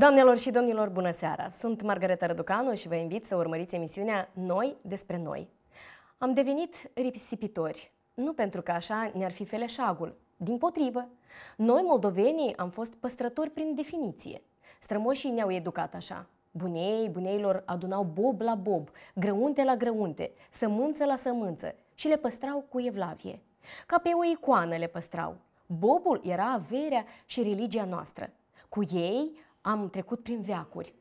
Doamnelor și domnilor, bună seara! Sunt Margareta Răducanu și vă invit să urmăriți emisiunea Noi despre noi. Am devenit risipitori, nu pentru că așa ne-ar fi feleșagul. Din potrivă, noi moldovenii am fost păstrători prin definiție. Strămoșii ne-au educat așa. Bunei, buneilor adunau bob la bob, grăunte la grăunte, sămânță la sămânță și le păstrau cu evlavie. Ca pe o icoană le păstrau. Bobul era averea și religia noastră. Cu ei am trecut prin veacuri.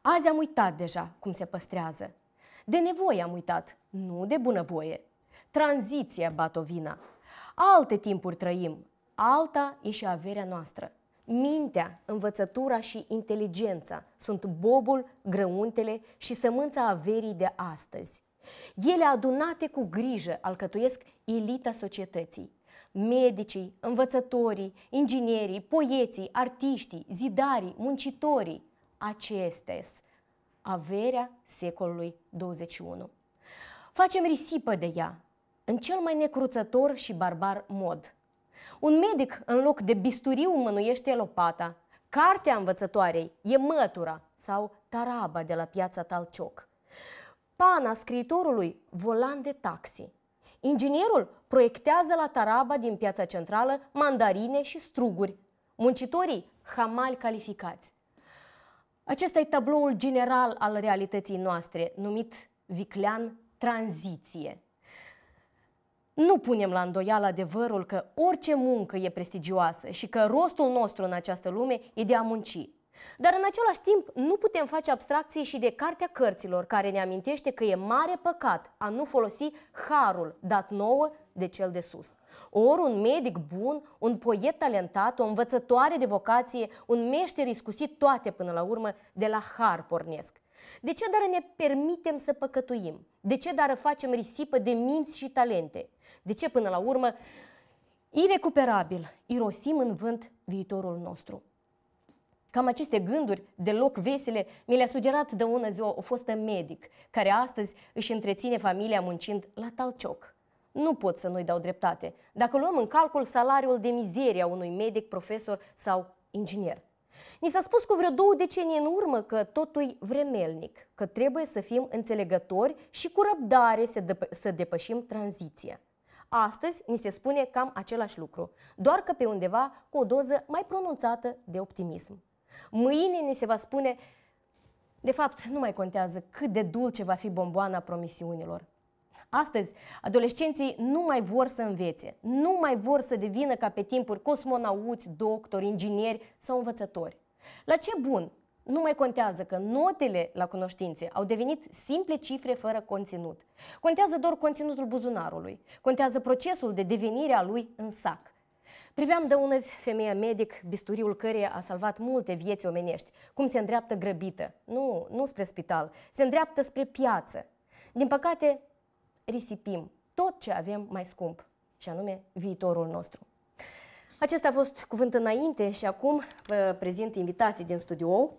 Azi am uitat deja cum se păstrează. De nevoie am uitat, nu de bunăvoie. Tranziția batovina. Alte timpuri trăim, alta e și averea noastră. Mintea, învățătura și inteligența sunt bobul, grăuntele și sămânța averii de astăzi. Ele adunate cu grijă alcătuiesc elita societății medicii, învățătorii, inginerii, poeții, artiștii, zidarii, muncitorii. Acestea averea secolului 21. Facem risipă de ea, în cel mai necruțător și barbar mod. Un medic, în loc de bisturiu, mânuiește lopata. Cartea învățătoarei e mătura sau taraba de la piața Talcioc. Pana scriitorului, volan de taxi. Inginierul proiectează la Taraba din piața centrală mandarine și struguri. Muncitorii, hamali calificați. Acesta e tabloul general al realității noastre, numit viclean tranziție. Nu punem la îndoială adevărul că orice muncă e prestigioasă și că rostul nostru în această lume e de a munci, dar în același timp nu putem face abstracție și de cartea cărților care ne amintește că e mare păcat a nu folosi harul dat nouă de cel de sus. Ori un medic bun, un poet talentat, o învățătoare de vocație, un meșter iscusit toate până la urmă de la har pornesc. De ce dar ne permitem să păcătuim? De ce dar facem risipă de minți și talente? De ce până la urmă, irecuperabil, irosim în vânt viitorul nostru? Cam aceste gânduri, deloc vesele, mi le-a sugerat de ună ziua o fostă medic, care astăzi își întreține familia muncind la talcioc. Nu pot să nu-i dau dreptate, dacă luăm în calcul salariul de mizerie a unui medic, profesor sau inginer. Ni s-a spus cu vreo două decenii în urmă că totul vremelnic, că trebuie să fim înțelegători și cu răbdare să, să depășim tranziția. Astăzi ni se spune cam același lucru, doar că pe undeva cu o doză mai pronunțată de optimism. Mâine ni se va spune, de fapt, nu mai contează cât de dulce va fi bomboana promisiunilor. Astăzi, adolescenții nu mai vor să învețe, nu mai vor să devină ca pe timpuri cosmonauți, doctori, ingineri sau învățători. La ce bun? Nu mai contează că notele la cunoștințe au devenit simple cifre fără conținut. Contează doar conținutul buzunarului, contează procesul de devenire a lui în sac. Priveam de unăzi femeia medic, bisturiul căreia a salvat multe vieți omenești, cum se îndreaptă grăbită. Nu, nu spre spital, se îndreaptă spre piață. Din păcate, risipim tot ce avem mai scump, și anume viitorul nostru. Acesta a fost cuvânt înainte și acum vă prezint invitații din studio.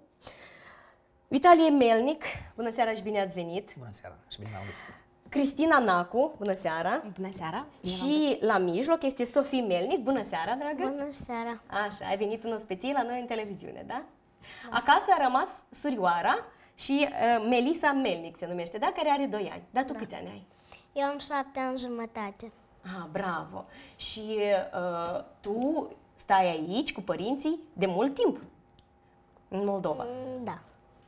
Vitalie Melnic, bună seara și bine ați venit! Bună seara și bine am găsit! Cristina Nacu, bună seara! Bună seara! Și la mijloc este Sofie Melnic, bună seara, dragă! Bună seara! Așa, ai venit în ospeție la noi în televiziune, da? Acasă a rămas surioara și uh, Melisa Melnic se numește, da? Care are 2 ani. Dar tu da. câți ani ai? Eu am 7 ani jumătate. Ah, bravo! Și uh, tu stai aici cu părinții de mult timp, în Moldova. Mm, da.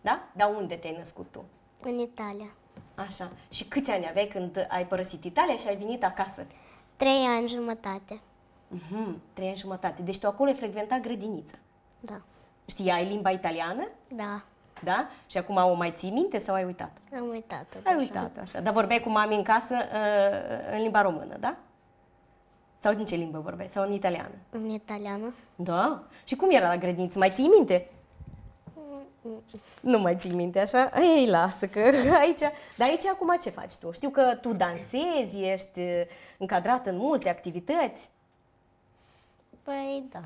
Da? Dar unde te-ai născut tu? În Italia. Așa. Și câți ani aveai când ai părăsit Italia și ai venit acasă? Trei ani jumătate. Mm-hmm, trei ani jumătate. Deci tu acolo ai frecventat grădinița. Da. Știai limba italiană? Da. Da? Și acum o mai ții minte sau ai uitat? Am uitat-o. Ai uitat-o, așa. Dar vorbeai cu mami în casă uh, în limba română, da? Sau din ce limbă vorbeai? Sau în italiană? În italiană. Da? Și cum era la grădiniță? Mai ții minte? Nu mai țin minte așa. Ei, lasă că aici... Dar aici acum ce faci tu? Știu că tu dansezi, ești uh, încadrat în multe activități. Păi da.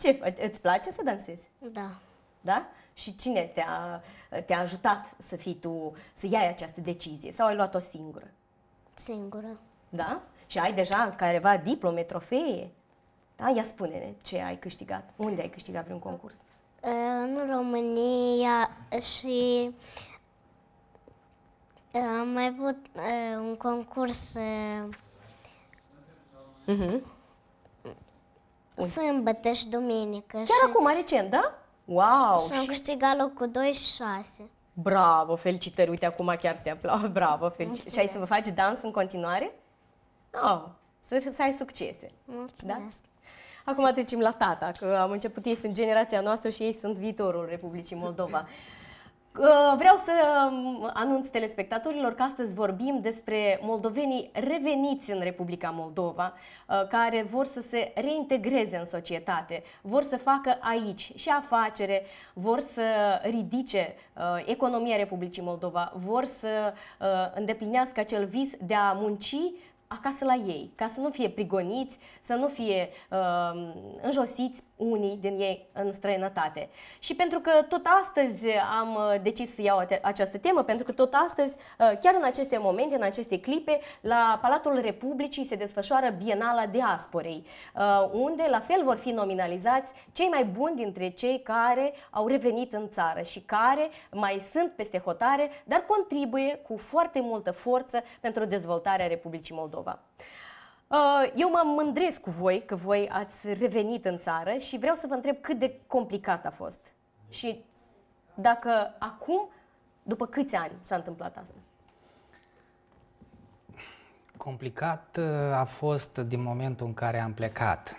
Ce faci? Îți place să dansezi? Da. Da? Și cine te-a, te-a ajutat să fii tu, să iei această decizie? Sau ai luat-o singură? Singură. Da? Și ai deja careva diplome, trofee? Da? Ia spune-ne ce ai câștigat. Unde ai câștigat vreun concurs? în România și am mai avut uh, un concurs uh-huh. sâmbătă și duminică. Chiar și acum, recent, da? Wow! Și am și... câștigat locul 2 și 6. Bravo, felicitări! Uite, acum chiar te aplaud. Bravo, felicitări! Și ai să vă faci dans în continuare? Oh, să, să ai succese. Mulțumesc! Da? Acum trecem la tata, că am început, ei sunt generația noastră și ei sunt viitorul Republicii Moldova. Vreau să um, anunț telespectatorilor că astăzi vorbim despre moldovenii reveniți în Republica Moldova, uh, care vor să se reintegreze în societate, vor să facă aici și afacere, vor să ridice uh, economia Republicii Moldova, vor să uh, îndeplinească acel vis de a munci acasă la ei, ca să nu fie prigoniți, să nu fie uh, înjosiți unii din ei în străinătate. Și pentru că tot astăzi am uh, decis să iau această temă, pentru că tot astăzi, uh, chiar în aceste momente, în aceste clipe, la Palatul Republicii se desfășoară Bienala Diasporei, uh, unde la fel vor fi nominalizați cei mai buni dintre cei care au revenit în țară și care mai sunt peste hotare, dar contribuie cu foarte multă forță pentru dezvoltarea Republicii Moldova. Uh, eu mă mândresc cu voi că voi ați revenit în țară și vreau să vă întreb cât de complicat a fost. Și dacă acum, după câți ani s-a întâmplat asta? Complicat uh, a fost din momentul în care am plecat.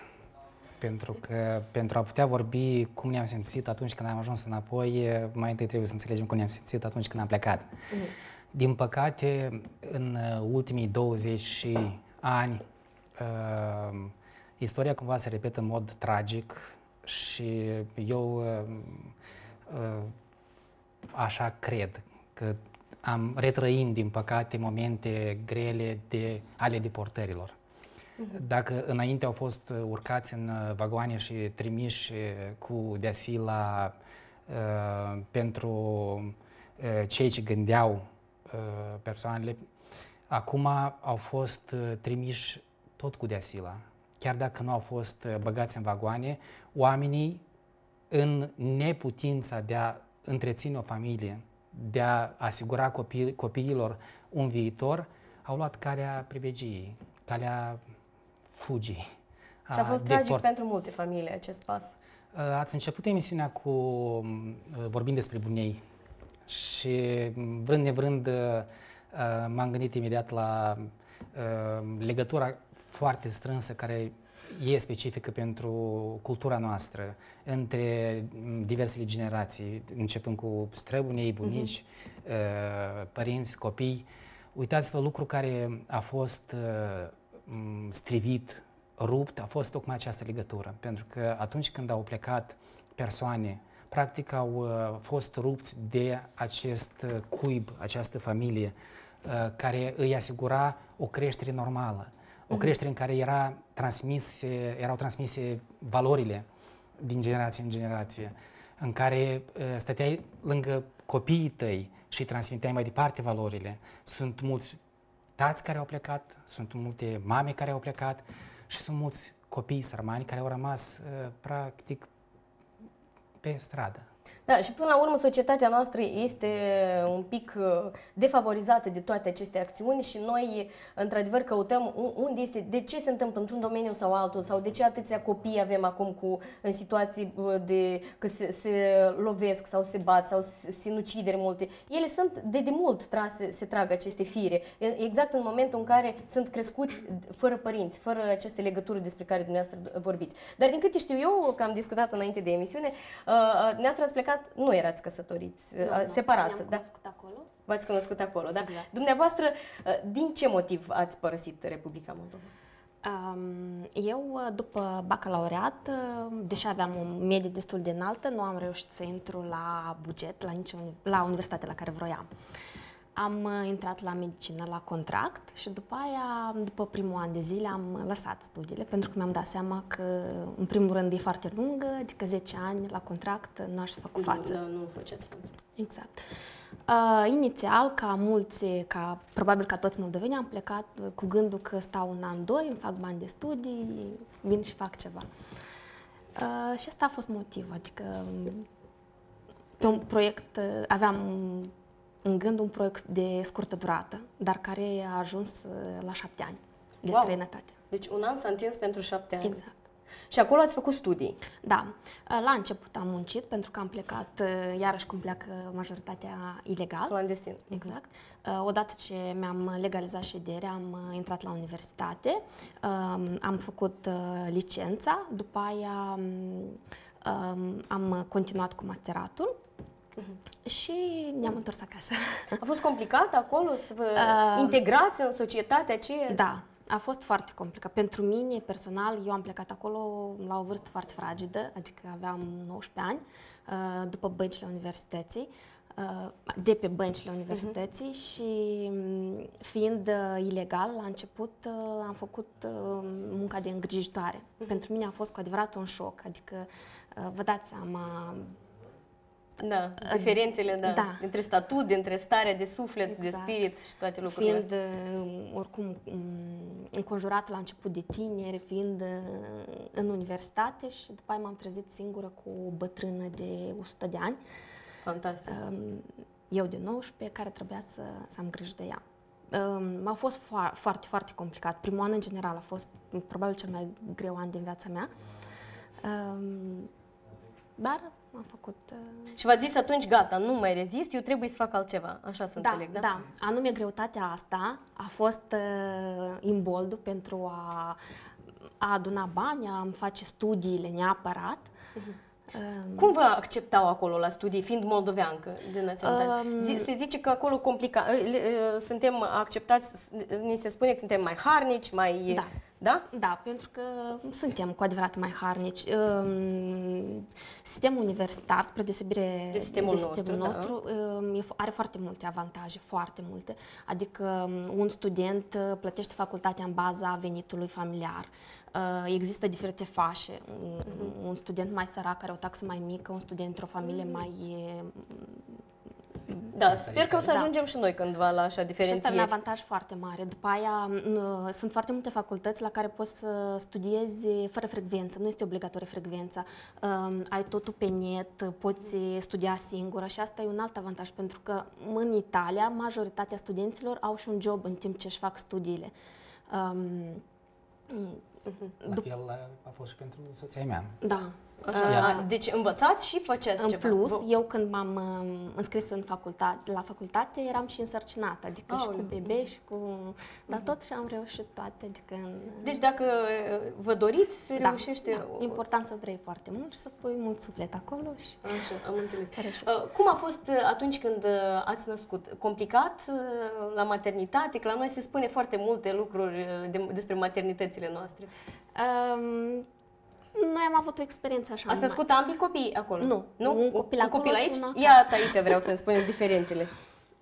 Pentru că pentru a putea vorbi cum ne-am simțit atunci când am ajuns înapoi, uh, mai întâi trebuie să înțelegem cum ne-am simțit atunci când am plecat. Mm. Din păcate, în ultimii 20 ani uh, istoria cumva se repetă în mod tragic și eu uh, așa cred că am retrăind din păcate, momente grele de, ale deportărilor. Mhm. Dacă înainte au fost uh, urcați în uh, vagoane și trimiși uh, cu deasila la uh, pentru uh, cei ce gândeau uh, persoanele, acum au fost trimiși tot cu deasila, chiar dacă nu au fost uh, băgați în vagoane, oamenii în neputința de a întreține o familie, de a asigura copii, copiilor un viitor, au luat calea privegiei, calea fugii. Și a fost deport. tragic pentru multe familii acest pas. Uh, ați început emisiunea cu mm, uh, vorbind despre bunei și mm, vrând nevrând m-am gândit imediat la legătura foarte strânsă care e specifică pentru cultura noastră, între diversele generații, începând cu străbunii, mhm. bunici, uh-huh. părinți, copii. Uitați-vă lucru care a fost uh, strivit, rupt, a fost tocmai această legătură. Pentru că atunci când au plecat persoane, practic au uh, fost rupți de acest uh, cuib, această familie, care îi asigura o creștere normală o creștere în care era transmise, erau transmise valorile din generație în generație, în care uh, stăteai lângă copiii tăi și transmiteai mai departe valorile. Sunt mulți tați care au plecat, sunt multe mame care au plecat și sunt mulți copii sărmani care au rămas uh, practic pe stradă. Da, și până la urmă societatea noastră este uh, un pic uh, defavorizată de toate aceste acțiuni și noi, într-adevăr, căutăm unde este, de ce se întâmplă într-un domeniu sau altul, sau de ce atâția copii avem acum cu, în situații uh, de că se, se lovesc sau se bat sau se sinucideri multe. Ele sunt de demult trase, se trag aceste fire, exact în momentul în care sunt crescuți fără părinți, fără aceste legături despre care dumneavoastră vorbiți. Dar din câte știu eu, că am discutat înainte de emisiune, dumneavoastră ați plecat, nu erați căsătoriți, nu, uh, separat. Da. cunoscut acolo. V-ați cunoscut acolo, da? Exact. Dumneavoastră, uh, din ce motiv ați părăsit Republica Moldova? Eu, uh, după bacalaureat, deși aveam o medie destul de înaltă, nu am reușit să intru la buget, la, niciun, la universitatea la care vroiam. Am uh, intrat la medicină la contract și după aia, după primul an de zile, am uh, lăsat studiile pentru că mi-am dat seama că, în primul rând, e foarte lungă, adică 10 ani la contract uh, nu aș face față. Nu, nu faceți față. Exact. Uh, inițial, ca mulți, ca probabil ca toți moldoveni, am plecat cu gândul că stau un an, doi, îmi fac bani de studii, vin și fac ceva. Uh, și asta a fost motivul, adică um, pe un proiect aveam în gând un proiect de scurtă durată, dar care a ajuns uh, la șapte ani de wow. străinătate. Deci un an s-a întins pentru șapte ani. Exact. Și acolo ați făcut studii. Da. Uh, la început am muncit pentru că am plecat, uh, iarăși cum pleacă majoritatea ilegal. Clandestin. Exact. Odată ce mi-am legalizat șederea, am intrat la universitate, um, am făcut licența, după aia um, um, am continuat cu masteratul Mhm. și ne-am întors acasă. A fost complicat acolo să vă uh, integrați în societatea aceea? Da, a fost foarte complicat. Pentru mine, personal, eu am plecat acolo la o vârstă foarte fragedă, adică aveam 19 ani, uh, după băncile universității, uh, de pe băncile mhm. universității uh-huh. și um, fiind uh, ilegal, la început uh, am făcut uh, munca de îngrijitoare. Uh-huh. Pentru mine a fost cu adevărat un șoc, adică uh, vă dați seama da, diferențele, da, da. Între statut, între starea de suflet, exact. de spirit și toate lucrurile Fiind uh, oricum um, înconjurat la început de tineri, fiind uh, în universitate și după aia m-am trezit singură cu o bătrână de 100 de ani. Fantastic. Um, eu de 19, care trebuia să, să am grijă de ea. Um, m-a fost fo- foarte, foarte complicat. Primul an în general a fost probabil cel mai greu an din viața mea. Dar am făcut... Uh... Și v-ați zis atunci, gata, nu mai rezist, eu trebuie să fac altceva, așa să da, înțeleg, da? Da, anume greutatea asta a fost uh, pentru a, a aduna bani, a face studiile neapărat. Uh-huh. Cum vă acceptau acolo la studii, fiind moldoveancă de naționalitate? Um, se zice că acolo complica, suntem acceptați, ni se spune că suntem mai harnici, mai... Da. Da? Da, pentru că suntem cu adevărat mai harnici. Ehm, sistemul universitar, spre deosebire de sistemul, de sistemul da. nostru, nostru ehm, da. are foarte multe avantaje, foarte multe. Adică mm, un student uh, plătește facultatea în baza venitului familiar. Uh, există diferite fașe. Mhm. Un student mai sărac are o taxă mai mică, un student într-o familie mm. mai mm, da, da, sper că o să da. ajungem da. și noi cândva la așa diferențieri. Și e un avantaj foarte mare. După aia sunt foarte multe facultăți la care poți să studiezi fără frecvență. Nu este obligatorie frecvența. Ai totul pe net, poți studia singură și asta e un alt avantaj pentru că în Italia majoritatea studenților au și un job în timp ce își fac studiile. Mm-hmm. La fel a fost și pentru soția mea. Da. Așa. Deci învățați și faceți în ceva. În plus, eu când m-am um, înscris în facultate, la facultate, eram și însărcinată, adică Aole. și cu bebe și cu... Dar tot și am reușit toate, adică... În... Deci dacă uh, vă doriți, se da, reușește... Da. O... Important să vrei foarte mult și să pui mult suflet acolo și... Așa, am înțeles. Reușești. Uh, cum a fost uh, atunci când ați născut? Complicat la maternitate? Că la noi se spune foarte multe lucruri despre maternitățile noastre. Um, noi am avut o experiență așa. Ați născut ambii copii acolo? Nu. nu? Un copil, acolo, un copil aici? Acolo. Iată aici vreau să-mi spuneți diferențele.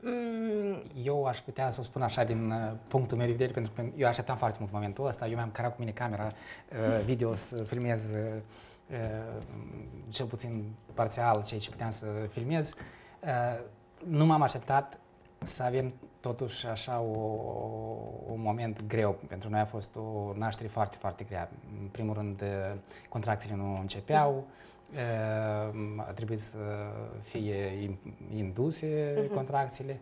Mm. Eu aș putea să o spun așa din uh, punctul meu de vedere, pentru că eu așteptam foarte mult momentul ăsta. Eu mi-am carat cu mine camera uh, video să filmez uh, cel puțin parțial ceea ce puteam să filmez. Nu m-am așteptat să avem totuși așa o, un moment greu. Pentru noi a fost o naștere foarte, foarte grea. În primul rând, eh, contracțiile nu începeau, eh, a trebuit să fie induse mhm. contracțiile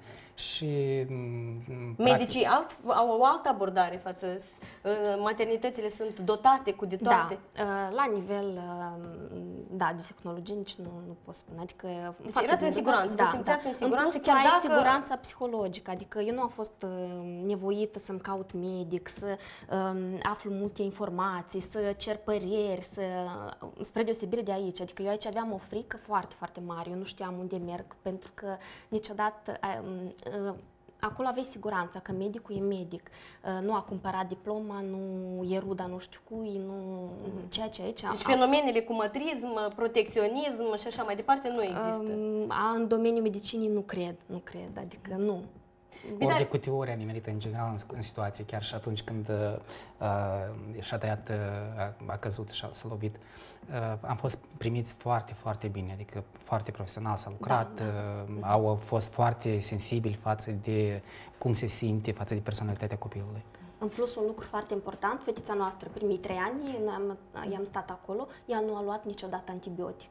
și mm, mm, medicii alt, au o altă abordare față uh, maternitățile sunt dotate cu de toate. Da. Uh, la nivel uh, da, de tehnologie nici nu, nu pot spune. Adică deci erați în da, siguranță, da, da. în siguranță în plus, chiar dacă... siguranța psihologică. Adică eu nu am fost nevoită să-mi caut medic, să um, aflu multe informații, să cer păreri, să spre deosebire de aici. Adică eu aici aveam o frică foarte, foarte mare. Eu nu știam unde merg pentru că niciodată um, Uh, acolo aveai siguranța că medicul e medic, uh, nu a cumpărat diploma, nu e ruda nu știu cui, nu mhm. ceea ce aici... Deci fenomenele cu mătrism, protecționism și așa mai departe nu există. Um, în domeniul medicinii nu cred, nu cred, adică nu. Bine, ori de câte ori a nimerit în general în, în situație, chiar și atunci când uh, și-a tăiat, uh, a, căzut și s-a lovit, uh, am fost primiți foarte, foarte bine, adică foarte profesional s-a lucrat, da, da. Uh, au fost foarte sensibili față de cum se simte, față de personalitatea copilului. În plus, un lucru foarte important, fetița noastră, primii trei ani, am, i-am stat acolo, ea nu a luat niciodată antibiotic.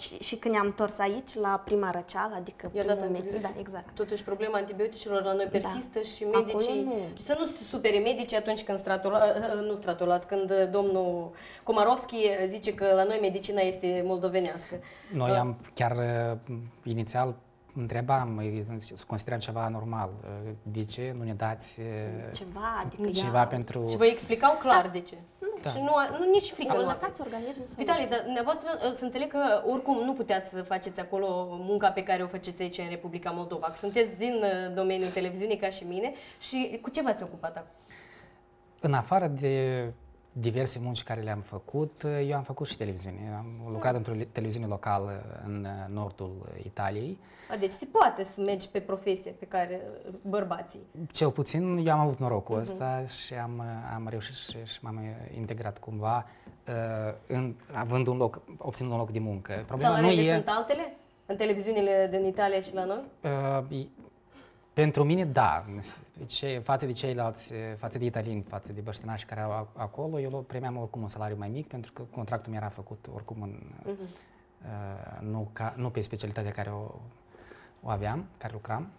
Și, și când ne-am întors aici, la prima răceală, adică I-a medic, da, exact. Totuși, problema antibioticilor la noi da. persistă da. și medicii... Acolo nu. Și să nu se supere medicii atunci când stratulat, ă, nu stratulat, când domnul Comarovski zice că la noi medicina este moldovenească. Noi ă. am chiar ă, inițial întrebam, considerăm ceva normal. De ce nu ne dați ceva, adică ceva pentru... Și vă explicau clar da. de ce da. și nu, nu nici frică. Acolo lăsați organismul să Vitalie, dar dumneavoastră uh, să înțeleg că oricum nu puteați să faceți acolo munca pe care o faceți aici în Republica Moldova. Sunteți din uh, domeniul televiziunii ca și mine și cu ce v-ați ocupat acum? În afară de diverse munci care le-am făcut. Eu am făcut și televiziune. Am lucrat într-o televiziune locală în uh, nordul Italiei. A, deci se poate să mergi pe profesie pe care bărbații. Cel puțin eu am avut norocul mm-hmm. ăsta și am, uh, am reușit și, și m-am uh, integrat cumva uh, în, având un loc, obținând un loc de muncă. Problema Salariile nu e... sunt altele? În televiziunile din Italia și la noi? Uh, pentru mine, da. Ce, față de ceilalți, față de italieni, față de băștinași care au acolo, eu primeam oricum un salariu mai mic pentru că contractul mi era făcut oricum în, uh-huh. uh, nu, ca, nu pe specialitatea care o, o aveam, care lucram.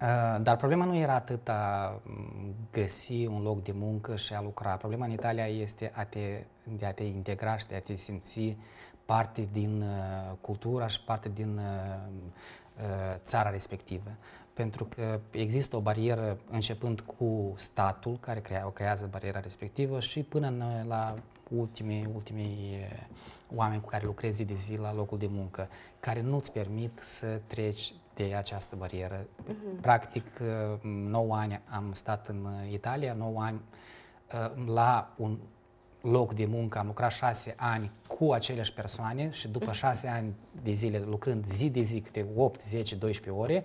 Uh, dar problema nu era atât a mm, găsi un loc de muncă și a lucra. Problema în Italia este a te, de a te integra și de a te simți parte din uh, cultura și parte din uh, uh țara respectivă pentru că există o barieră începând cu statul care crea, o creează bariera respectivă și până în, la ultimii, ultimii eh, oameni cu care lucrezi de zi la locul de muncă, care nu-ți permit să treci de această barieră. Uh-huh. Practic, 9 eh, ani am stat în eh, Italia, 9 ani la un loc de muncă, am lucrat 6 ani cu aceleași persoane și după 6 mhm. ani de zile lucrând zi de zi câte 8, 10, 12 ore,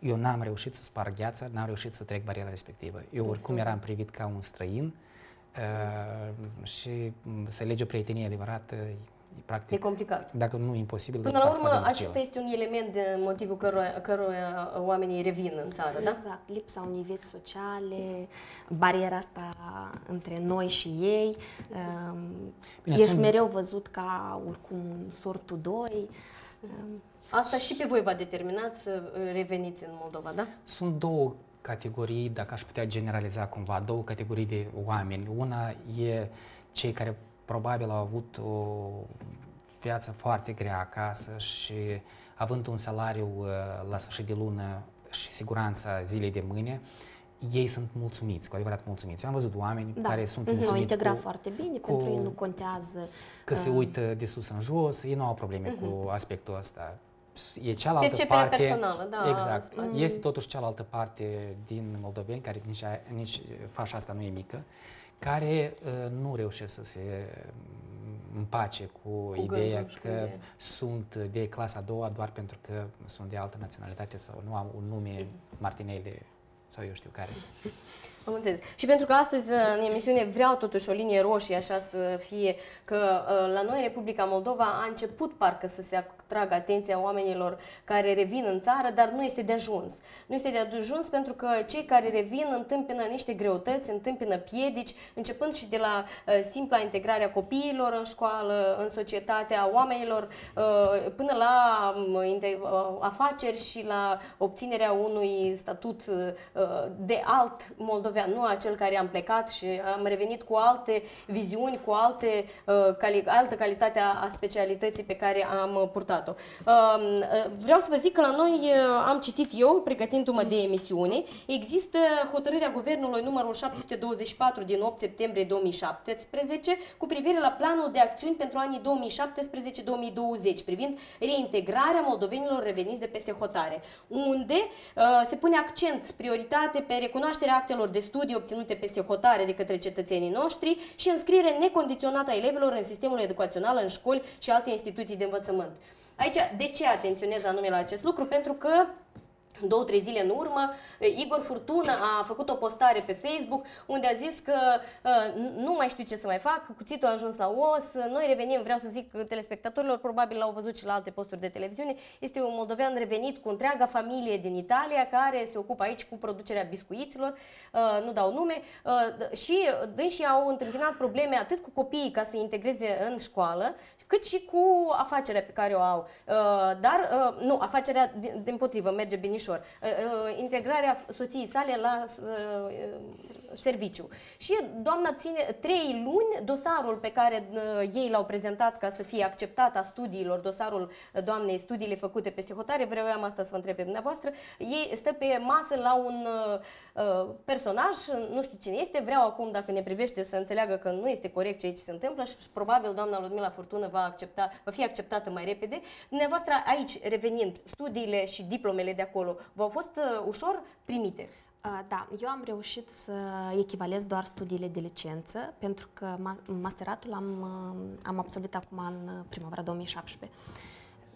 eu n-am reușit să sparg gheața, n-am reușit să trec bariera respectivă. Eu exact. oricum eram privit ca un străin uh, și să lege o prietenie adevărată E, practic, e complicat. Dacă nu, imposibil. Până la urmă, acesta este un element de motivul căruia, căruia oamenii revin în țară, da? Exact. Lipsa unei vieți sociale, bariera asta între noi și ei. Um, Bine, ești sunt... mereu văzut ca oricum sortul doi. Um, Asta și pe voi va determina să uh, reveniți în Moldova, da? Sunt două categorii, dacă aș putea generaliza cumva, două categorii de oameni. Una e cei care probabil au avut o viață foarte grea acasă și având un salariu uh, la sfârșit de lună și siguranța zilei de mâine, ei sunt mulțumiți, cu adevărat mulțumiți. Eu am văzut oameni da. care sunt mhm. mulțumiți. Au integrat cu, foarte bine, cu, pentru ei nu contează. Că uh... se uită de sus în jos, ei nu au probleme uh-huh. cu mhm. aspectul ăsta e cealaltă Perceperea parte... personală, da. Exact. Mm. Este totuși cealaltă parte din moldoveni, care nici, nici fașa asta nu e mică, care uh, nu reușesc să se mm, împace cu, cu ideea gândul, că sunt de clasa a doua doar pentru că sunt de altă naționalitate sau nu am un nume Martinele sau eu știu care. Am înțeles. Și pentru că astăzi uh, în emisiune vreau totuși o linie roșie, așa să fie că uh, la noi Republica Moldova a început parcă să se atragă atenția oamenilor care revin în țară, dar nu este de ajuns. Nu este de ajuns pentru că cei care revin întâmpină niște greutăți, întâmpină piedici, începând și de la uh, simpla integrarea copiilor în școală, în societatea oamenilor, până la um, afaceri și la obținerea unui statut de alt moldovean moldovean, nu acel care am plecat și am revenit cu alte viziuni, cu alte, cali, altă calitate a specialității pe care am purtat-o. Vreau să vă zic că la noi am citit eu, pregătindu-mă de emisiune, există hotărârea Guvernului numărul 724 din 8 septembrie 2017 cu privire la planul de acțiuni pentru anii 2017-2020 privind reintegrarea moldovenilor reveniți de peste hotare, unde uh, se pune accent, prioritate pe recunoașterea actelor de studii obținute peste hotare de către cetățenii noștri și înscriere necondiționată a elevilor în sistemul educațional, în școli și alte instituții de învățământ. Aici, de ce atenționez anume la acest lucru? Pentru că două-trei zile în urmă, Igor Furtună a făcut o postare pe Facebook unde a zis că ă, nu mai știu ce să mai fac, cuțitul a ajuns la os, noi revenim, vreau să zic telespectatorilor, probabil l-au văzut și la alte posturi de televiziune, este un moldovean revenit cu întreaga familie din Italia care se ocupă aici cu producerea biscuiților, ă, nu dau nume, ă, și dânsii au întâmpinat probleme atât cu copiii ca să integreze în școală cât și cu afacerea pe care o au. Uh, dar, uh, nu, afacerea din, potrivă merge binișor. Uh, integrarea soției sale la serviciu. Și doamna ține trei luni dosarul pe care ei l-au prezentat ca să fie acceptat a studiilor, dosarul doamnei, studiile făcute peste hotare, vreau am asta să vă întreb pe dumneavoastră, ei stă pe masă la un personaj, nu știu cine este, vreau acum dacă ne privește să înțeleagă că nu este corect ce aici se întâmplă și probabil doamna Ludmila Furtună va, accepta, va fi acceptată mai repede. Dumneavoastră, aici, revenind, studiile și diplomele de acolo v-au fost uh, ușor primite? Da, eu am reușit să echivalez doar studiile de licență, pentru că masteratul am, uh, am absolvit acum în primăvara 2017.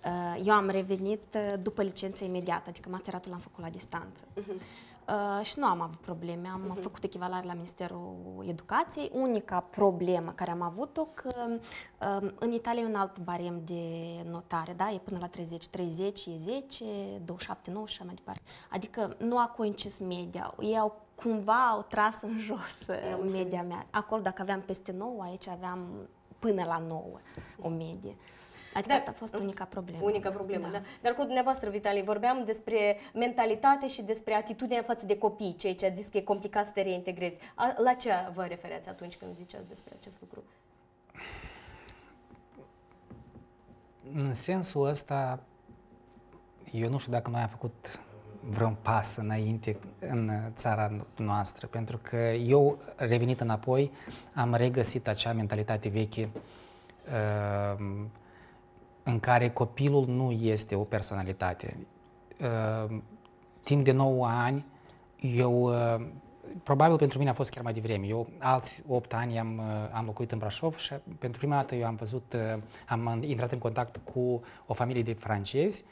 Uh, eu am revenit după licența imediată, adică masteratul l-am făcut la distanță. Uh-huh uh, și nu am avut probleme. Am uh-huh. făcut echivalare la Ministerul Educației. Unica problemă care am avut-o că uh, în Italia e un alt barem de notare, da? E până la 30. 30 e 10, 27, 9 și așa mai departe. Adică nu a coincis media. Ei au cumva au tras în jos Am eh, media mea. Acolo dacă aveam peste 9, aici aveam până la 9 o medie. Adică Dar, asta a fost unica problemă. Unica problemă, da. da. Dar cu dumneavoastră, Vitalie, vorbeam despre mentalitate și despre atitudinea față de copii, ceea ce a zis că e complicat să te reintegrezi. la ce vă refereați atunci când ziceați despre acest lucru? În sensul ăsta, eu nu știu dacă mai am făcut vreun pas înainte în țara noastră, pentru că eu, revenit înapoi, am regăsit acea mentalitate veche uh, în care copilul nu este o personalitate. Uh, timp de 9 ani, eu, uh, probabil pentru mine a fost chiar mai devreme, eu alți 8 ani am, uh, am locuit în Brașov și pentru prima dată eu am văzut, am intrat în contact cu o familie de francezi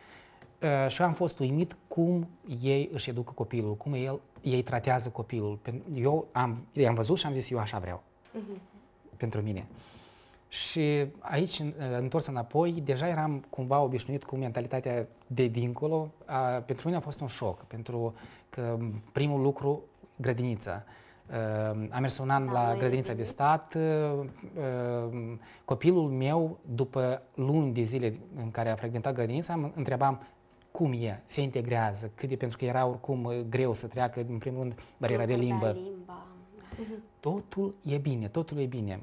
și am fost uimit cum ei își educă copilul, cum el, ei tratează copilul. Eu am, i-am văzut și am zis, eu așa vreau. Uh-huh. Pentru mine. Uh, și aici, ă, întors înapoi, deja eram cumva obișnuit cu mentalitatea de dincolo. A, pentru mine a fost un șoc, pentru că primul lucru, grădinița. Ă, am mers un an da, la grădinița de stat. Ă, copilul meu, după luni de zile în care a frecventat grădinița, întrebam cum e, se integrează, cât de, pentru că era oricum greu să treacă, în primul rând, bariera de limbă. limba. Totul e bine, totul e bine.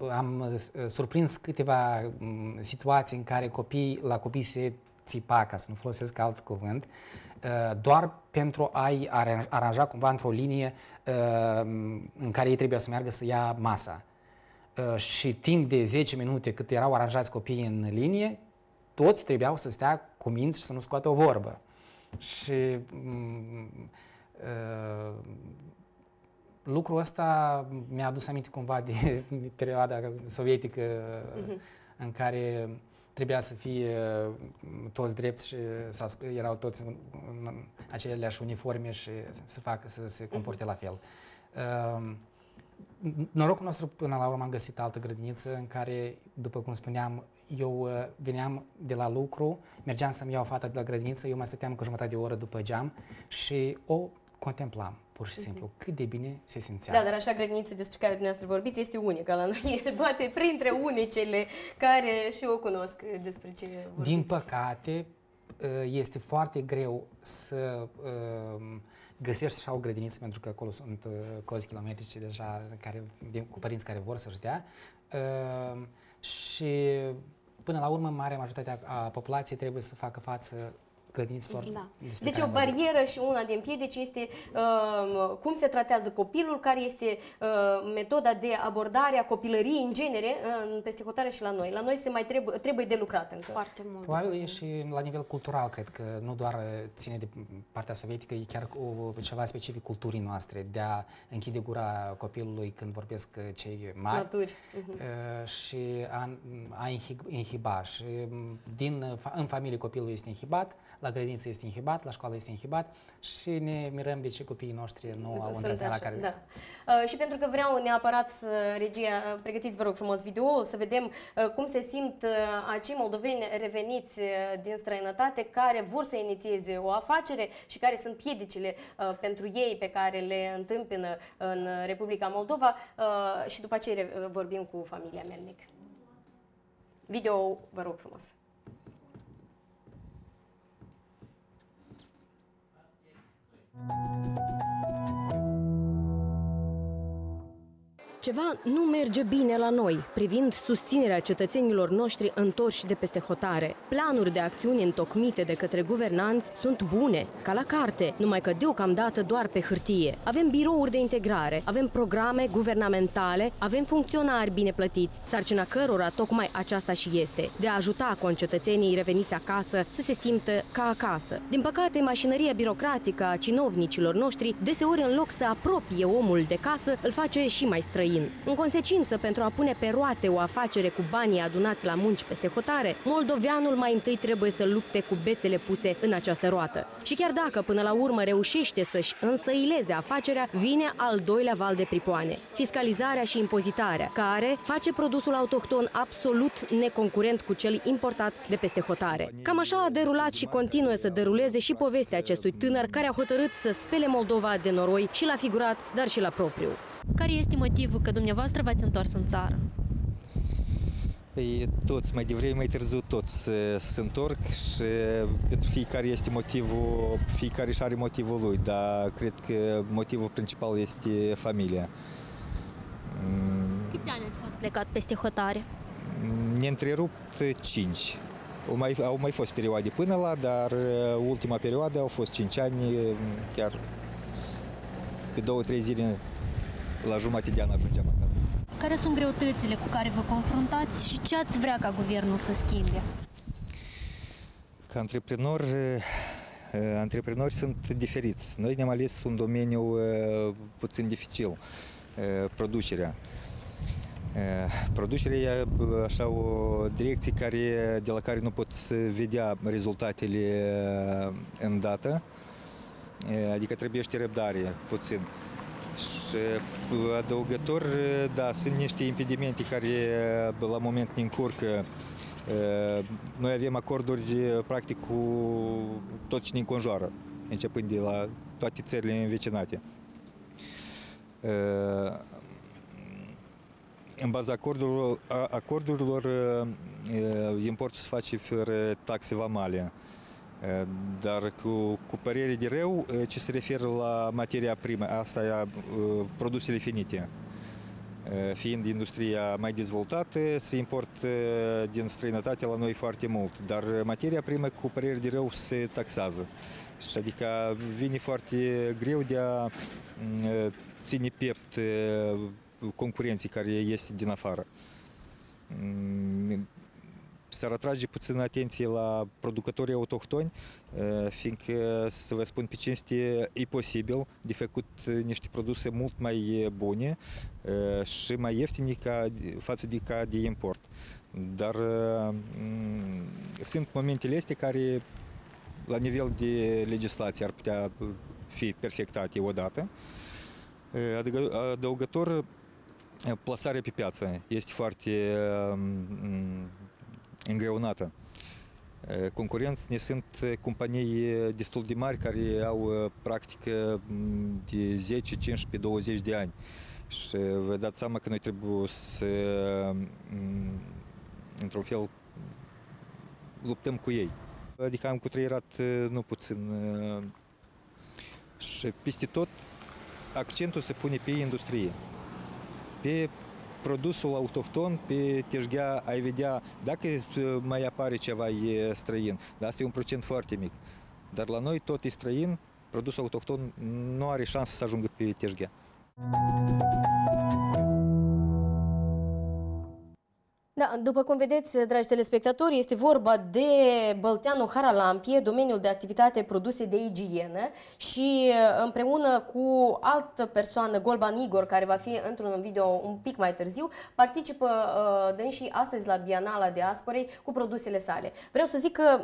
Uh, am uh, uh, surprins câteva mm, situații în care copii, la copii se țipa, ca să nu folosesc alt cuvânt, doar pentru a-i aranja cumva într-o linie în care ei trebuia să meargă să ia masa. Și timp de 10 minute cât erau aranjați copiii în linie, toți trebuiau să stea cu minți și să nu scoată o vorbă. Și mm, lucrul ăsta mi-a adus aminte cumva de perioada sovietică uh-huh. în care trebuia să fie uh, toți drepți și erau toți în aceleași uniforme și să facă, să se mhm. comporte la fel. Uh, norocul nostru până la urmă am găsit altă grădiniță în care, după cum spuneam, eu uh, veneam de la lucru, mergeam să-mi iau fata de la grădiniță, eu mă stăteam cu jumătate de oră după geam și o contemplam pur și mhm. simplu, cât de bine se simțea. Da, dar așa grădiniță despre care dumneavoastră vorbiți este unică la noi, poate printre unicele care și eu cunosc despre ce vorbiți. Din păcate, uh, este foarte greu să uh, găsești așa o grădiniță, pentru că acolo sunt uh, cozi kilometrice deja care, cu părinți care vor să-și dea. Și până la urmă, marea majoritatea a populației trebuie să facă față gândiți foarte da. Deci o barieră și una din piedici este uh, cum se tratează copilul, care este uh, metoda de abordare a copilăriei în genere uh, în peste hotare și la noi. La noi se mai trebuie, trebuie de lucrat încă. Foarte mult. Probabil e și la nivel cultural, cred că nu doar uh, ține de partea sovietică, e chiar o, ceva specific culturii noastre, de a închide gura copilului când vorbesc uh, cei mari Naturi. Uh, mhm. și a, a inhiba. Și mm, din, în familie copilul este inhibat, la grădință este inhibat, la școală este inhibat și ne mirăm de ce copiii noștri nu au îndrăzneala care... Da. Uh, și pentru că vreau neapărat să, regia, uh, pregătiți vă rog frumos videoul, să vedem uh, cum se simt uh, acei moldoveni reveniți uh, din străinătate care vor să inițieze o afacere și care sunt piedicile uh, pentru ei pe care le întâmpină în Republica Moldova și după aceea vorbim cu familia Melnic. Video, vă rog frumos. Thank you Ceva nu merge bine la noi privind susținerea cetățenilor noștri întorși de peste hotare. Planuri de acțiuni întocmite de către guvernanți sunt bune, ca la carte, numai că deocamdată doar pe hârtie. Avem birouri de integrare, avem programe guvernamentale, avem funcționari bine plătiți, sarcina cărora tocmai aceasta și este, de a ajuta concetățenii reveniți acasă să se simtă ca acasă. Din păcate, mașinăria birocratică a cinovnicilor noștri deseori în loc să apropie omul de casă, îl face și mai străin străin. În consecință, pentru a pune pe roate o afacere cu banii adunați la munci peste hotare, moldoveanul mai întâi trebuie să lupte cu bețele puse în această roată. Și chiar dacă până la urmă reușește să-și însăileze afacerea, vine al doilea val de pripoane. Fiscalizarea și impozitarea, care face produsul autohton absolut neconcurent cu cel importat de peste hotare. Cam așa a derulat și continuă să deruleze și povestea acestui tânăr care a hotărât să spele Moldova de noroi și la figurat, dar și la propriu. Care este motivul că dumneavoastră v-ați întors în țară? Ei, păi, toți, mai devreme, mai târziu, toți se, întorc și pentru fiecare este motivul, fiecare și are motivul lui, dar cred că motivul principal este familia. Câți ani ați fost plecat peste hotare? Neîntrerupt cinci. Au mai, au mai fost perioade până la, dar ultima perioadă au fost cinci ani, chiar pe două-trei zile la jumătate de an ajungem acasă. Care sunt greutățile cu care vă confruntați și ce ați vrea ca guvernul să schimbe? Ca antreprenor, antreprenori sunt diferiți. Noi ne-am ales un domeniu puțin dificil, producerea. Producerea e așa o direcție care, de la care nu poți vedea rezultatele în dată, adică trebuie și răbdare puțin. Adăugător, da, sunt niște impedimente care la moment ne încurcă. Noi avem acorduri practic cu tot ce ne înconjoară, începând de la toate țările învecinate. În baza acordurilor, acordurilor importul se face fără taxe vamale. Eh, dar cu, cu părere de rău, eh, ce se referă la materia primă, asta e eh, produsele finite. Fiind industria mai dezvoltată, se import din străinătate la noi foarte mult, dar materia primă cu părere de rău se taxează. Și adică vine foarte greu de a mm, ține piept concurenții care este din afară. Mm, s-ar atrage puțin atenție la producătorii autohtoni, eh, fiindcă, să vă spun pe cinste, e posibil de făcut niște produse mult mai bune eh, și mai ieftine ca, față de ca de import. Dar mm, sunt momentele astea care, la nivel de legislație, ar putea fi perfectate odată. Eh, adăugător, plasarea pe piață este foarte mm, îngreunată. Concurenți ne sunt companii destul de mari care au practică de 10, 15, 20 de ani. Și vă dați seama că noi trebuie să, mm, într-un fel, luptăm cu ei. Adică am cutreierat nu puțin. Și peste tot accentul se pune pe industrie, pe produsul autohton pe tejghea ai vedea, dacă mai apare ceva e străin, dar asta e un procent foarte mic. Dar la noi tot e străin, produsul autohton nu are șansă să ajungă pe tejghea. după cum vedeți, dragi telespectatori, este vorba de Bălteanu Haralampie, domeniul de activitate produse de igienă și împreună cu altă persoană, Golban Igor, care va fi într-un video un pic mai târziu, participă uh, și astăzi la Bienala Diasporei cu produsele sale. Vreau să zic că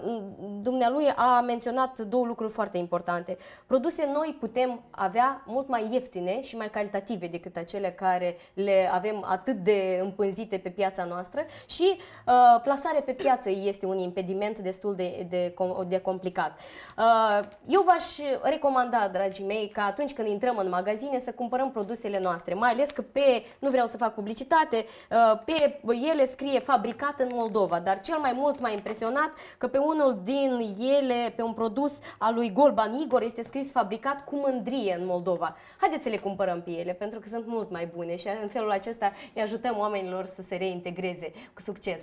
dumnealui a menționat două lucruri foarte importante. Produse noi putem avea mult mai ieftine și mai calitative decât acele care le avem atât de împânzite pe piața noastră, și uh, plasarea pe piață este un impediment destul de, de, de complicat. Uh, eu v-aș recomanda, dragii mei, ca atunci când intrăm în magazine să cumpărăm produsele noastre, mai ales că pe, nu vreau să fac publicitate, uh, pe ele scrie fabricat în Moldova, dar cel mai mult m-a impresionat că pe unul din ele, pe un produs al lui Golban Igor, este scris fabricat cu mândrie în Moldova. Haideți să le cumpărăm pe ele, pentru că sunt mult mai bune și în felul acesta îi ajutăm oamenilor să se reintegreze cu succes.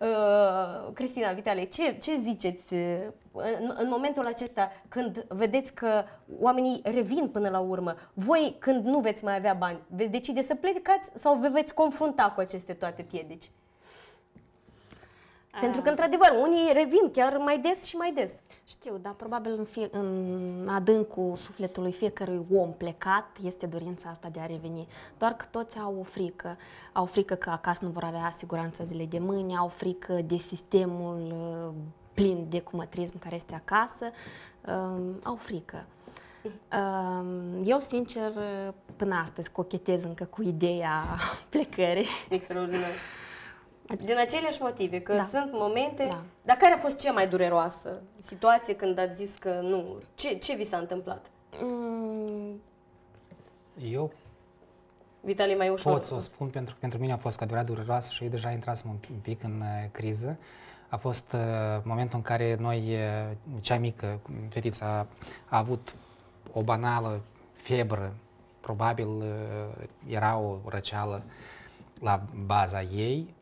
Uh, Cristina Vitale, ce, ce ziceți uh, în, în momentul acesta când vedeți că oamenii revin până la urmă? Voi, când nu veți mai avea bani, veți decide să plecați sau vă veți confrunta cu aceste toate piedici? Pentru că, într-adevăr, unii revin chiar mai des și mai des. Știu, dar probabil în, fie, în adâncul sufletului fiecărui om plecat este dorința asta de a reveni. Doar că toți au o frică. Au frică că acasă nu vor avea siguranța zile de mâine, au frică de sistemul uh, plin de cumătrism care este acasă. Um, au frică. Um, eu, sincer, până astăzi cochetez încă cu ideea plecării. Extraordinar. Adică- Din aceleași motive, că da. sunt momente... Da. Dar care a fost cea mai dureroasă situație când ați zis că nu? Ce, ce vi s-a întâmplat? Mm. Eu Vitali mai ușor. Pot să o spun pentru că pentru mine a fost cu adevărat dureroasă și eu deja intrasem un pic în uh, criză. A fost uh, momentul în care noi, uh, cea mică, fetița, a, a avut o banală febră. Probabil uh, era o răceală la baza ei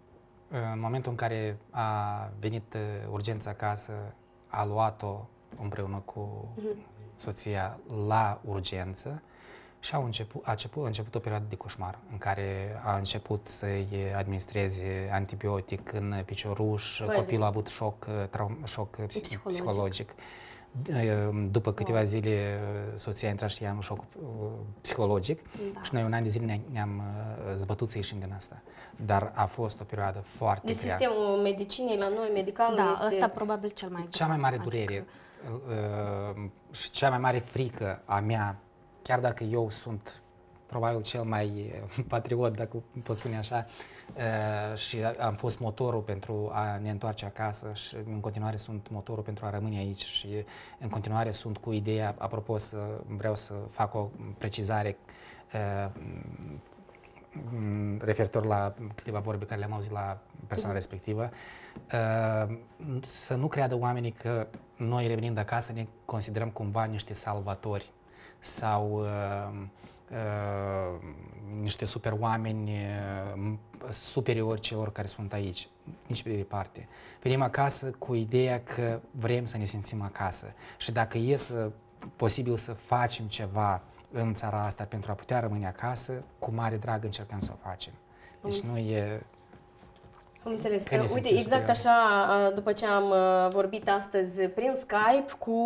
în momentul în care a venit uh, urgența acasă, a luat-o împreună cu mhm. soția la urgență și a început, a început, a început o perioadă de coșmar în care a început să-i administreze antibiotic în picioruș, Băi. copilul a avut șoc, uh, traum, șoc uh, psihologic. psihologic Um, după câteva zile, uh, soția a intrat și ea în șoc uh, psihologic da. și noi un an de zile ne-am, ne uh, zbătut să ieșim din asta. Dar a fost o perioadă foarte deci grea. Deci sistemul medicinii la noi, medical, da, este... Asta probabil cel mai Cea mai mare adică durere adică... și cea mai mare frică a mea, chiar dacă eu sunt probabil cel mai eh, patriot, dacă pot spune așa, eh, și am fost motorul pentru a ne întoarce acasă și în continuare sunt motorul pentru a rămâne aici și în continuare sunt cu ideea, apropo, să, vreau să fac o precizare eh, referitor la câteva vorbe care le-am auzit la persoana mhm. respectivă, să nu creadă oamenii că noi revenind acasă ne considerăm cumva niște salvatori sau uh, niște super oameni superiori celor care sunt aici, nici pe departe. Venim acasă cu ideea că vrem să ne simțim acasă și dacă e să, posibil să facem ceva în țara asta pentru a putea rămâne acasă, cu mare drag încercăm să o facem. Deci nu e am înțeles. Că, uite, exact așa, după ce am vorbit astăzi prin Skype cu,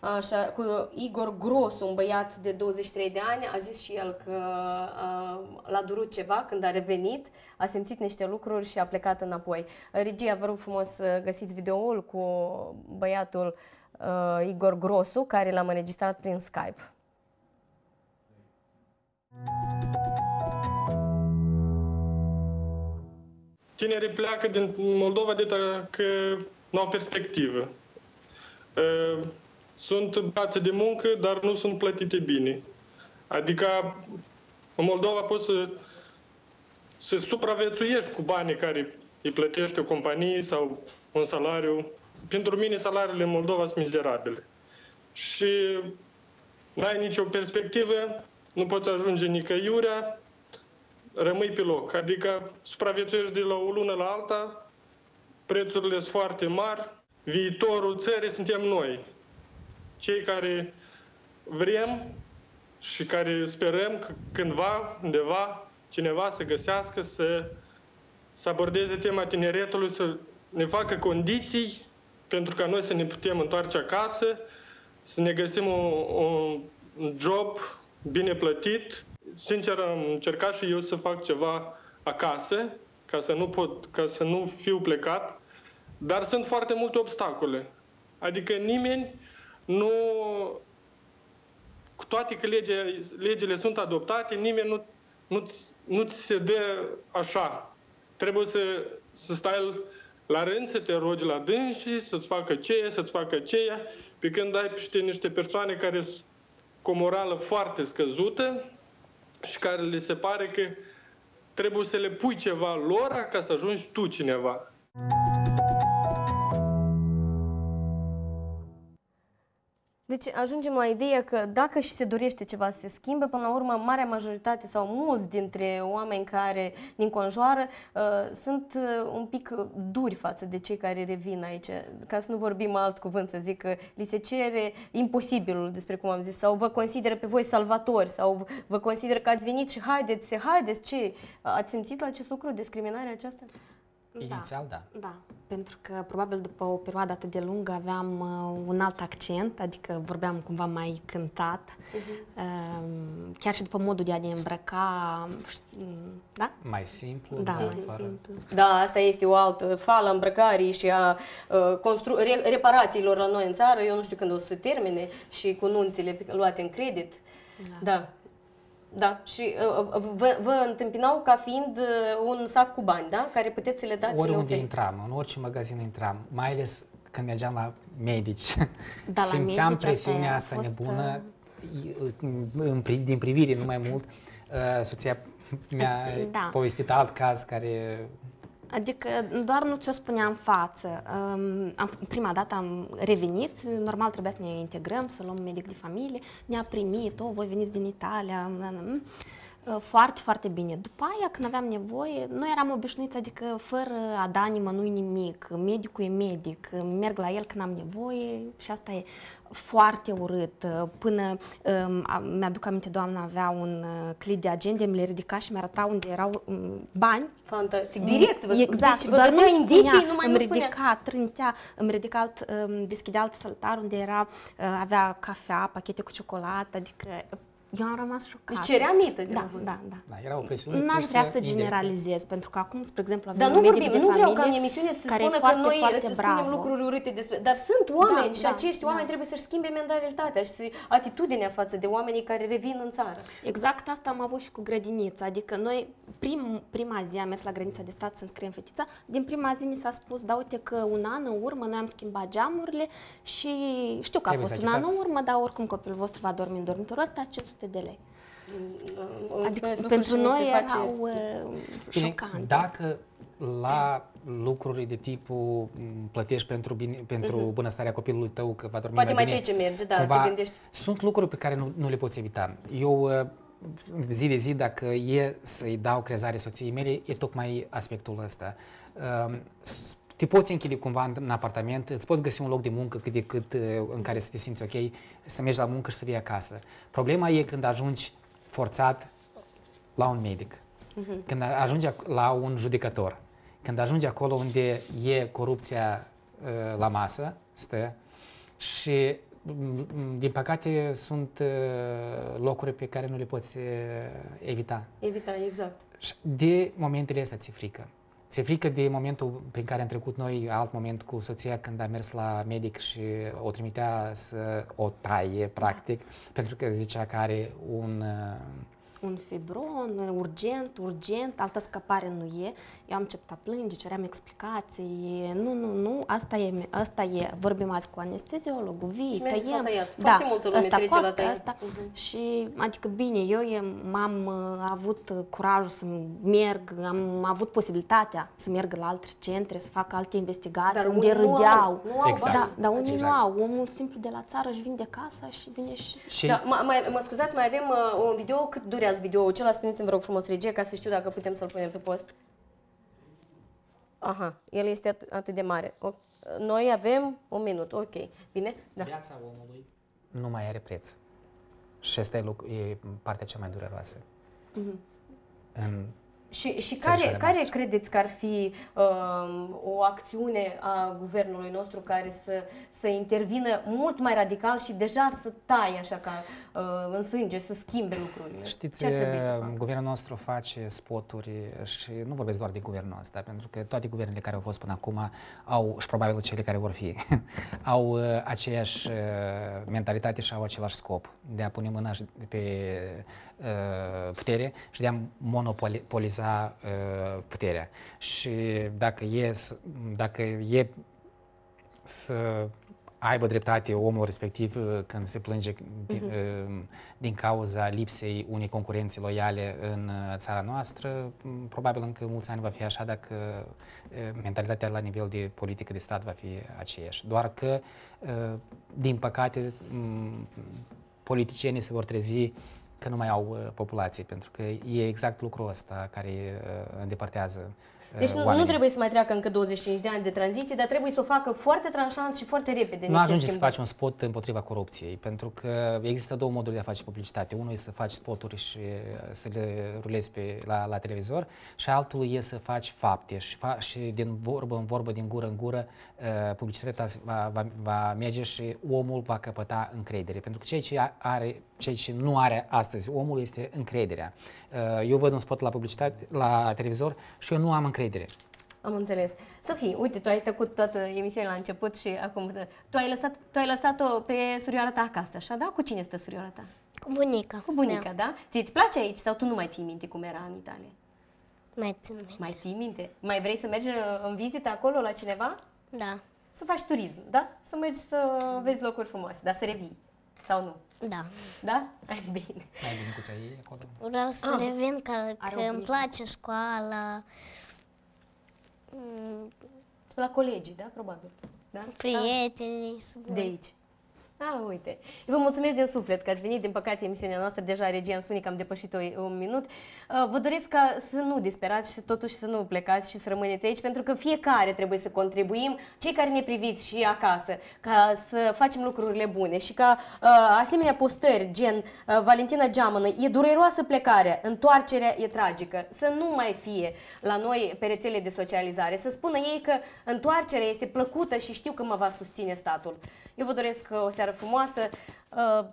așa, cu Igor Gros, un băiat de 23 de ani, a zis și el că l-a durut ceva când a revenit, a simțit niște lucruri și a plecat înapoi. Regia, vă rog frumos, găsiți videoul cu băiatul uh, Igor Grosu, care l-am înregistrat prin Skype. mm tinerii pleacă din Moldova de că nu au perspectivă. Ă, sunt brațe de muncă, dar nu sunt plătite bine. Adică în Moldova poți să, să supraviețuiești cu banii care îi plătești o companie sau un salariu. Pentru mine salariile în Moldova sunt mizerabile. Și n-ai nicio perspectivă, nu poți ajunge nicăiurea, rămâi pe loc. Adică supraviețuiești de la o lună la alta, prețurile sunt foarte mari, viitorul țării suntem noi. Cei care vrem și care sperăm că cândva, undeva, cineva să găsească să, să abordeze tema tineretului, să ne facă condiții pentru ca noi să ne putem întoarce acasă, să ne găsim un, un job bine plătit, sincer, am încercat și eu să fac ceva acasă, ca să nu, pot, ca să nu fiu plecat, dar sunt foarte multe obstacole. Adică nimeni nu... Cu toate că lege, legile sunt adoptate, nimeni nu, nu, nu ți se dă așa. Trebuie să, să stai la rând, să te rogi la dânsi, să-ți facă ceea, să-ți facă ceea, pe când ai peste niște persoane care sunt cu o morală foarte scăzută, și care le se pare că trebuie să le pui ceva lor ca să ajungi tu cineva. Deci ajungem la ideea că dacă și se dorește ceva să se schimbe, până la urmă, marea majoritate sau mulți dintre oameni care din conjoară uh, sunt uh, un pic duri față de cei care revin aici, ca să nu vorbim alt cuvânt, să zic că li se cere imposibilul, despre cum am zis, sau vă consideră pe voi salvatori, sau vă consideră că ați venit și haideți, haideți, ce? Ați simțit la acest lucru discriminarea aceasta? Da. Inițial, da. Da, pentru că probabil după o perioadă atât de lungă aveam uh, un alt accent, adică vorbeam cumva mai cântat, uh-huh. uh, chiar și după modul de a ne îmbrăca, mm, da? Mai simplu. Da, mai simplu. Da, asta este o altă fală îmbrăcării și a uh, constru- re- reparațiilor la noi în țară, eu nu știu când o să termine, și cu nunțile luate în credit. Da. da. Da, și uh, uh vă, vă întâmpinau ca fiind uh, un sac cu bani, da? Care puteți să le dați Oriunde le intram, în orice magazin intram, mai ales când mergeam la medici. Da, Simțeam la medici presiunea asta fost... nebună, din privire nu mai mult. Uh, soția mi-a da. povestit alt caz care Adică doar nu ți-o spunea în față. Um, am, prima dată am revenit, normal trebuia să ne integrăm, să luăm medic de familie, ne-a primit, o, oh, voi veniți din Italia, uh, foarte, foarte bine. După aia, când aveam nevoie, noi eram obișnuiți, adică fără a da nimănui nimic, medicul e medic, merg la el când am nevoie și asta e foarte urât. Uh, până um, mi-aduc aminte, doamna avea un uh, clip de agende, mi le ridica și mi-arăta unde erau um, bani. Fantastic, direct vă Exact, deci, vă nu indicii, nu mai îmi ridica spunea. trântea, îmi ridica alt, um, deschidea alt saltar unde era, uh, avea cafea, pachete cu ciocolată, adică eu am rămas șocată. Deci cerea mită. Da, da, da, da, da era o presiune. N-aș vrea să generalizez, indirectă. pentru că acum, spre exemplu, avem Dar nu vorbim, de nu vreau ca în emisiune să spună foarte, că noi foarte spunem bravo. lucruri urâte despre... Dar sunt oameni da, și da, acești da. oameni trebuie să-și schimbe mentalitatea și atitudinea față de oamenii care revin în țară. Exact asta am avut și cu grădinița. Adică noi prim, prima zi am mers la grădinița de stat să înscriem fetița. Din prima zi ni s-a spus, da uite că un an în urmă noi am schimbat geamurile și știu că a trebuie fost un an în urmă, dar oricum copilul vostru va dormi în dormitorul ăsta 500 de lei adică pentru noi face... erau uh, șocante. Dacă la lucruri de tipul plătești pentru, bine, pentru uh-huh. bunăstarea copilului tău, că va dormi Poate mai, mai bine. trece merge, da, cumva, te gândești. Sunt lucruri pe care nu, nu le poți evita. Eu uh, zi de zi, dacă e să-i dau crezare soției mele, e tocmai aspectul ăsta. Um, te poți închide cumva în apartament, îți poți găsi un loc de muncă cât de cât uh, în care să te simți ok, să mergi la muncă și să vii acasă. Problema e când ajungi forțat la un medic, uh-huh. când ajunge la un judecător, când ajunge acolo unde e corupția uh, la masă, stă, și mm, mm, din păcate sunt uh, locuri pe care nu le poți uh, evita. Evita, exact. de momentele astea ți frică. Ți-e frică de momentul prin care am trecut noi, alt moment cu soția, când a mers la medic și o trimitea să o taie, practic, da. pentru că zicea că are un un fibron, urgent, urgent, altă scăpare nu e. Eu am început a plânge, ceream explicații, nu, nu, nu, asta e, asta e. vorbim azi cu anesteziologul, vii, și e. Tăiat. Da, multă lume asta trece costă, la tăiat. Asta. Uh-huh. Mhm. Și, adică, bine, eu m-am uh, avut curajul să merg, am avut posibilitatea să merg la alte centre, să fac alte investigații, dar unde râdeau. Nu au, exact. Da, dar unii exact. nu au. Omul simplu de la țară își vinde casa și vine și... și... Da, mai, mă scuzați, mai avem uh, un video cât durează video-ul acela, spuneți-mi, vă rog frumos, regie, ca să știu dacă putem să-l punem pe post. Aha, el este at- atât de mare. O, noi avem un minut, ok. Bine? Da. Viața omului nu mai are preț. Și asta e, e partea cea mai dureroasă. Mm-hmm. În și, și care, care credeți că ar fi um, o acțiune a guvernului nostru care să, să intervină mult mai radical și deja să taie așa ca uh, în sânge, să schimbe lucrurile? Știți, um, guvernul nostru face spoturi și nu vorbesc doar de guvernul ăsta, pentru că toate guvernele care au fost până acum au, și probabil cele care vor fi, au uh, aceeași uh, mentalitate și au același scop de a pune mâna pe uh, putere și de a monopoliza sa uh, puterea. Și dacă e, dacă e să aibă dreptate omul respectiv uh, când se plânge din, uh-huh. din cauza lipsei unei concurențe loiale în uh, țara noastră, probabil încă mulți ani va fi așa dacă uh, mentalitatea la nivel de politică de stat va fi aceeași. Doar că, din păcate, politicienii se vor trezi că nu mai au uh, populație, pentru că e exact lucrul ăsta care uh, îndepărtează uh, deci oamenii. nu trebuie să mai treacă încă 25 de ani de tranziție, dar trebuie să o facă foarte tranșant și foarte repede. Nu deci ajunge să faci un spot împotriva corupției, pentru că există două moduri de a face publicitate. Unul e să faci spoturi și să le rulezi pe, la, la televizor și altul e să faci fapte și, fa- și din vorbă în vorbă, din gură în gură, publicitatea va, va, va merge și omul va căpăta încredere. Pentru că cei ce are ceea ce nu are astăzi omul este încrederea. Uh, eu văd un spot la publicitate, la televizor și eu nu am încredere. Am înțeles. Sofie, uite, tu ai tăcut toată emisiunea la început și acum... Uh, tu ai, lăsat, tu ai lăsat-o pe surioara ta acasă, așa, da? Cu cine stă surioara ta? Cu bunica. Cu bunica, da? da? Ți-ți place aici sau tu nu mai ții minte cum era în Italia? Mai țin minte. Mai ții minte? Mai vrei să mergi uh, în vizită acolo la cineva? Da. Să faci turism, da? Să mergi să vezi locuri frumoase, dar să revii. Sau nu? Da. Da? Ai bine. Ai bunicuța ei acolo? Vreau să ah, revin că, că îmi place școala. Îți mm. plac colegii, da? Probabil. Da? Prietenii. Da? De aici. A, uite. Vă mulțumesc din suflet că ați venit. Din păcate, emisiunea noastră deja regia îmi spune că am depășit o, un minut. Vă doresc ca să nu disperați și totuși să nu plecați și să rămâneți aici, pentru că fiecare trebuie să contribuim, cei care ne priviți și acasă, ca să facem lucrurile bune și ca asemenea postări, gen Valentina Geamănă, e dureroasă plecarea, întoarcerea e tragică. Să nu mai fie la noi pe rețele de socializare. Să spună ei că întoarcerea este plăcută și știu că mă va susține statul. Eu vă doresc o seară frumoasă, uh,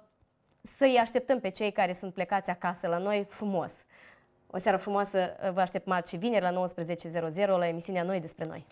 să-i așteptăm pe cei care sunt plecați acasă la noi frumos. O seară frumoasă uh, vă aștept marți și vineri la 19.00 la emisiunea Noi despre Noi.